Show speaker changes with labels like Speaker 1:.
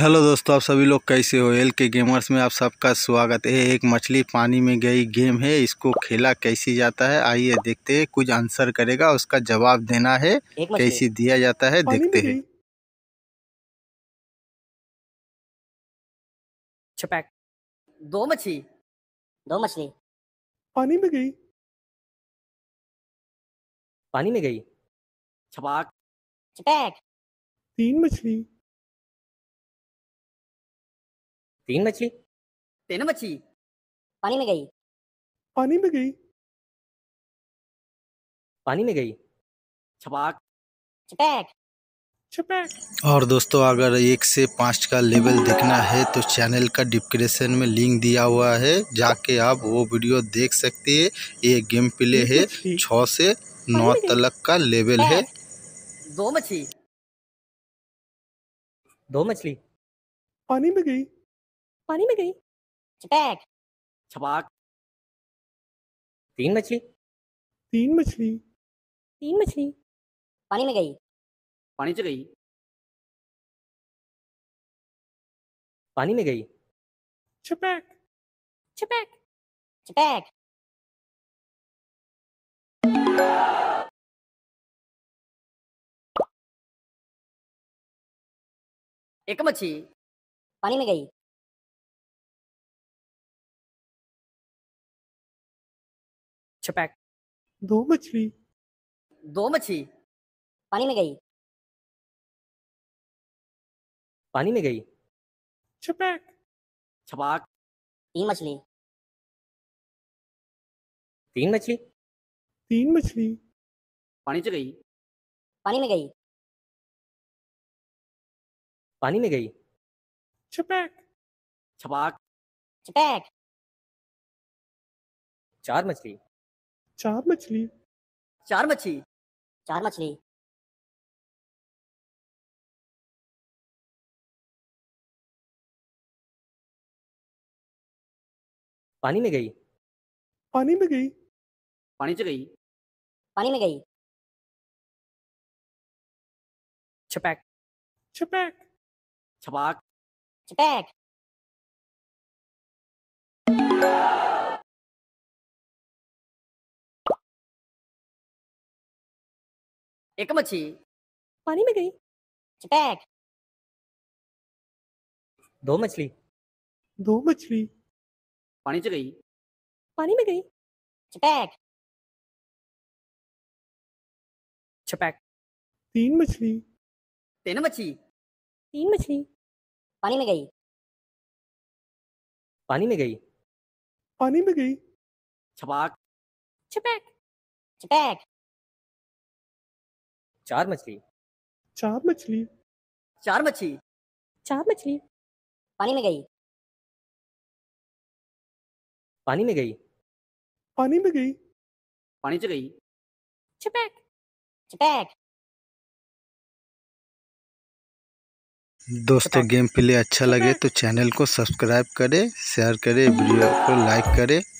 Speaker 1: hello दोस्तों आप सभी लोग कैसे हो एल के गेमर्स में आप सबका स्वागत है एक मछली पानी में गई गेम है इसको खेला कैसे जाता है आइए देखते हैं कुछ आंसर करेगा उसका जवाब देना है कैसे दिया जाता है देखते हैं छपैक दो मछली दो मछली पानी में गई पानी में गई छपाक छपैक तीन मछली तीन मछली तीन मछली पानी में गई पानी में गई पानी में गई छपाक छपैक और दोस्तों अगर एक से पाँच का लेवल देखना है तो चैनल का डिस्क्रिप्शन में लिंक दिया हुआ है जाके आप वो वीडियो देख सकते हैं ये गेम प्ले है छ से नौ तलक का लेवल है दो मछली दो मछली पानी में गई पानी में गई चपैक छपाक तीन मछली तीन मछली तीन मछली पानी में गई पानी से गई पानी में गई चपैक चपैक चपैक एक मछली पानी में गई छपैक दो मछली दो मछली पानी में गई पानी में गई छपैक छपाक तीन मछली तीन मछली तीन मछली पानी से गई पानी में गई पानी में गई छपैक छपाक छपैक चार मछली चार मछली चार मछली चार मछली पानी में गई पानी में गई पानी से गई पानी में गई छपैक छपैक छपाक छपैक एक मच्छी पानी में गई चपैक दो मछली दो मछली पानी च गई पानी में गई चपैक छपैक तीन मछली तीन मछली तीन मछली पानी में गई पानी में गई पानी में गई छपाक छपैक छपैक चार मछली चार मछली चार मछली चार मछली पानी में गई पानी में गई पानी में गई पानी से गई चपैक चपैक दोस्तों गेम प्ले अच्छा लगे तो चैनल को सब्सक्राइब करें शेयर करें वीडियो को लाइक करें